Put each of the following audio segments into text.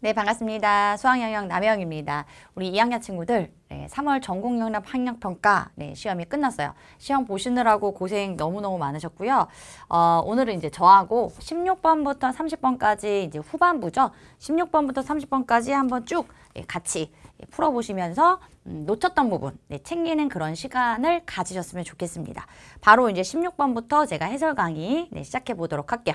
네, 반갑습니다. 수학영역 남영입니다. 우리 2학년 친구들 네, 3월 전공영역 학력평가 네, 시험이 끝났어요. 시험 보시느라고 고생 너무너무 많으셨고요. 어, 오늘은 이제 저하고 16번부터 30번까지 이제 후반부죠. 16번부터 30번까지 한번 쭉 네, 같이 풀어보시면서 음, 놓쳤던 부분 네, 챙기는 그런 시간을 가지셨으면 좋겠습니다. 바로 이제 16번부터 제가 해설 강의 네, 시작해 보도록 할게요.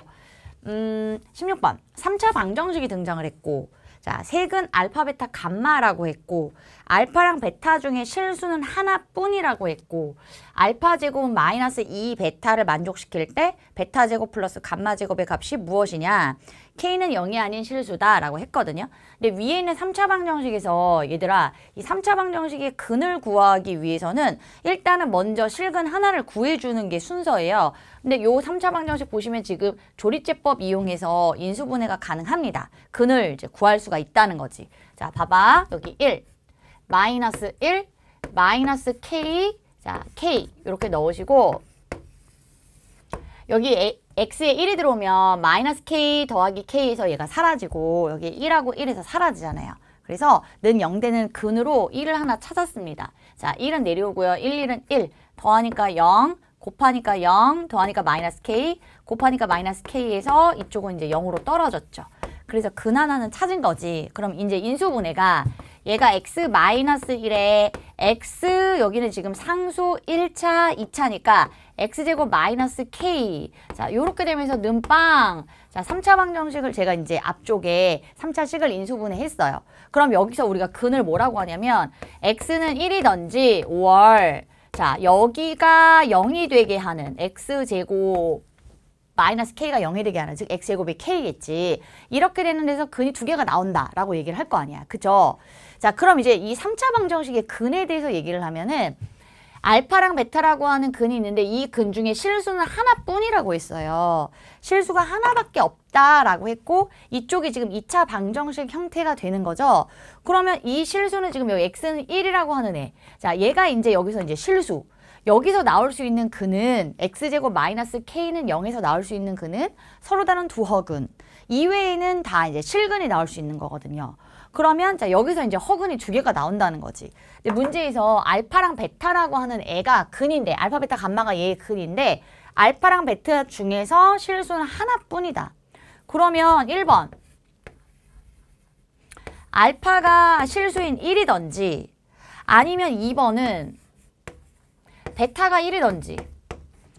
음, 16번 3차 방정식이 등장을 했고 자, 색은 알파, 베타, 감마라고 했고 알파랑 베타 중에 실수는 하나뿐이라고 했고 알파 제곱은 마이너스 이 베타를 만족시킬 때 베타 제곱 플러스 감마 제곱의 값이 무엇이냐 k는 0이 아닌 실수다라고 했거든요. 근데 위에 있는 3차 방정식에서 얘들아 이3차 방정식의 근을 구하기 위해서는 일단은 먼저 실근 하나를 구해주는 게 순서예요. 근데 요3차 방정식 보시면 지금 조립제법 이용해서 인수분해가 가능합니다. 근을 이제 구할 수가 수가 있다는 거지. 자, 봐봐. 여기 1, 마이너스 1, 마이너스 k, 자, k 이렇게 넣으시고 여기 x에 1이 들어오면 마이너스 k 더하기 k에서 얘가 사라지고 여기 1하고 1에서 사라지잖아요. 그래서 는 0되는 근으로 1을 하나 찾았습니다. 자, 1은 내려오고요. 1, 1은 1, 더하니까 0, 곱하니까 0, 더하니까 마이너스 k, 곱하니까 마이너스 k에서 이쪽은 이제 0으로 떨어졌죠. 그래서 근한 하는 찾은 거지. 그럼 이제 인수분해가 얘가 x 마이너스 1에 x 여기는 지금 상수 1차, 2차니까 x제곱 마이너스 k 자 요렇게 되면서 눈빵 자 3차 방정식을 제가 이제 앞쪽에 3차식을 인수분해했어요. 그럼 여기서 우리가 근을 뭐라고 하냐면 x는 1이던지 5월 자 여기가 0이 되게 하는 x제곱 마이너스 k가 0이 되게 하는 즉 x의 곱이 k겠지. 이렇게 되는 데서 근이 두 개가 나온다라고 얘기를 할 거 아니야. 그죠? 자 그럼 이제 이3차 방정식의 근에 대해서 얘기를 하면은 알파랑 베타라고 하는 근이 있는데 이 근 중에 실수는 하나뿐이라고 했어요. 실수가 하나밖에 없다라고 했고 이쪽이 지금 2차 방정식 형태가 되는 거죠. 그러면 이 실수는 지금 여기 x는 1이라고 하는 애. 자, 얘가 이제 여기서 이제 실수. 여기서 나올 수 있는 근은 x제곱 마이너스 k는 0에서 나올 수 있는 근은 서로 다른 두 허근 이외에는 다 이제 실근이 나올 수 있는 거거든요. 그러면 자 여기서 이제 허근이 두 개가 나온다는 거지. 문제에서 알파랑 베타라고 하는 애가 근인데 알파 베타 감마가 얘의 근인데 알파랑 베타 중에서 실수는 하나뿐이다. 그러면 1번 알파가 실수인 1이던지 아니면 2번은 베타가 1이던지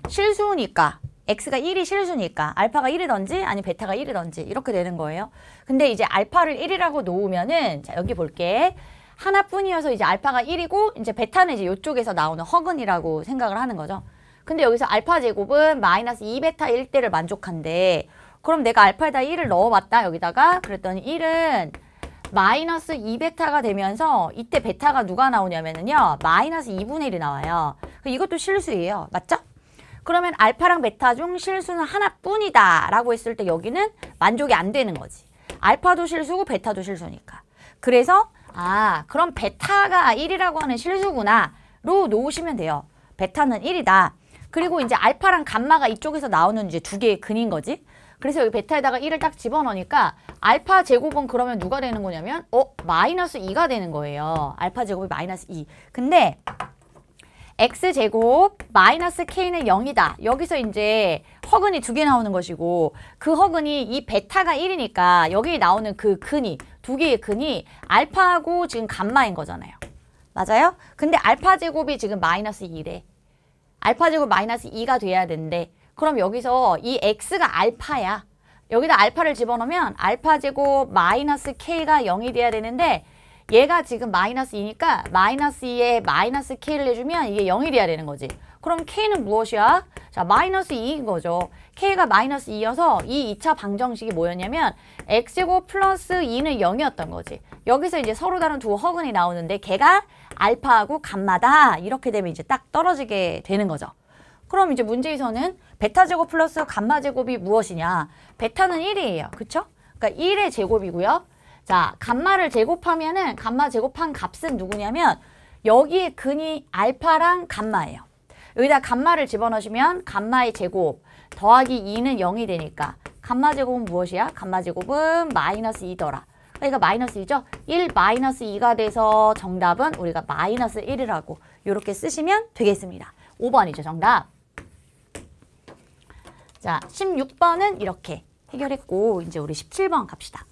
실수니까 x가 1이 실수니까 알파가 1이던지 아니 베타가 1이던지 이렇게 되는 거예요. 근데 이제 알파를 1이라고 놓으면은 자 여기 볼게. 하나뿐이어서 이제 알파가 1이고 이제 베타는 이제 이쪽에서 나오는 허근이라고 생각을 하는 거죠. 근데 여기서 알파 제곱은 마이너스 2베타 1대를 만족한데 그럼 내가 알파에다 1을 넣어봤다 여기다가 그랬더니 1은 마이너스 2베타가 되면서 이때 베타가 누가 나오냐면요. 마이너스 2분의 1이 나와요. 그 이것도 실수예요. 맞죠? 그러면 알파랑 베타 중 실수는 하나뿐이다 라고 했을 때 여기는 만족이 안 되는 거지. 알파도 실수고 베타도 실수니까. 그래서 아 그럼 베타가 1이라고 하는 실수구나 로 놓으시면 돼요. 베타는 1이다. 그리고 이제 알파랑 감마가 이쪽에서 나오는 이제 두 개의 근인 거지. 그래서 여기 베타에다가 1을 딱 집어넣으니까 알파 제곱은 그러면 누가 되는 거냐면 어? 마이너스 2가 되는 거예요. 알파 제곱이 마이너스 2. 근데 x제곱 마이너스 k는 0이다. 여기서 이제 허근이 두 개 나오는 것이고 그 허근이 이 베타가 1이니까 여기 나오는 그 근이 두 개의 근이 알파하고 지금 감마인 거잖아요. 맞아요? 근데 알파 제곱이 지금 마이너스 2래. 알파 제곱 마이너스 2가 돼야 되는데 그럼 여기서 이 x가 알파야. 여기다 알파를 집어넣으면 알파 제곱 마이너스 k가 0이 돼야 되는데 얘가 지금 마이너스 2니까 마이너스 2에 마이너스 k를 해주면 이게 0이 돼야 되는 거지. 그럼 k는 무엇이야? 자, 마이너스 2인 거죠. k가 마이너스 2여서 이 2차 방정식이 뭐였냐면 x제곱 플러스 2는 0이었던 거지. 여기서 이제 서로 다른 두 허근이 나오는데 걔가 알파하고 감마다 이렇게 되면 이제 딱 떨어지게 되는 거죠. 그럼 이제 문제에서는 베타 제곱 플러스 감마 제곱이 무엇이냐. 베타는 1이에요. 그쵸? 그러니까 1의 제곱이고요. 자, 감마를 제곱하면은 감마 제곱한 값은 누구냐면 여기에 근이 알파랑 감마예요. 여기다 감마를 집어넣으시면 감마의 제곱 더하기 2는 0이 되니까 감마 제곱은 무엇이야? 감마 제곱은 마이너스 2더라. 그러니까 마이너스 2죠? 1 마이너스 2가 돼서 정답은 우리가 마이너스 1이라고 이렇게 쓰시면 되겠습니다. 5번이죠, 정답. 자, 16번은 이렇게 해결했고 이제 우리 17번 갑시다.